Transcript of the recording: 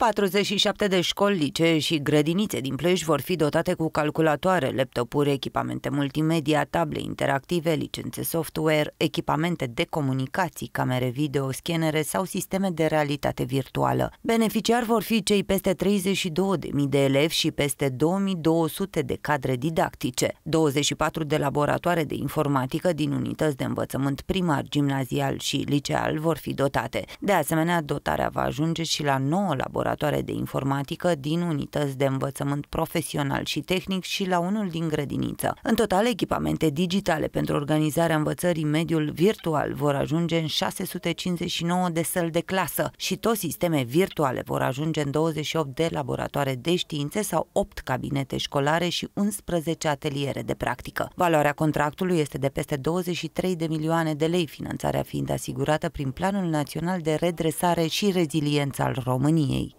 47 de școli, licee și grădinițe din Ploiești vor fi dotate cu calculatoare, laptopuri, echipamente multimedia, table interactive, licențe software, echipamente de comunicații, camere video, scanere sau sisteme de realitate virtuală. Beneficiari vor fi cei peste 32.000 de elevi și peste 2200 de cadre didactice, 24 de laboratoare de informatică din unități de învățământ primar, gimnazial și liceal vor fi dotate. De asemenea, dotarea va ajunge și la 9 laboratoare laboratoare de informatică, din unități de învățământ profesional și tehnic și la unul din grădiniță. În total, echipamente digitale pentru organizarea învățării mediul virtual vor ajunge în 659 de săl de clasă și tot sisteme virtuale vor ajunge în 28 de laboratoare de științe sau 8 cabinete școlare și 11 ateliere de practică. Valoarea contractului este de peste 23 de milioane de lei, finanțarea fiind asigurată prin Planul Național de Redresare și Reziliență al României.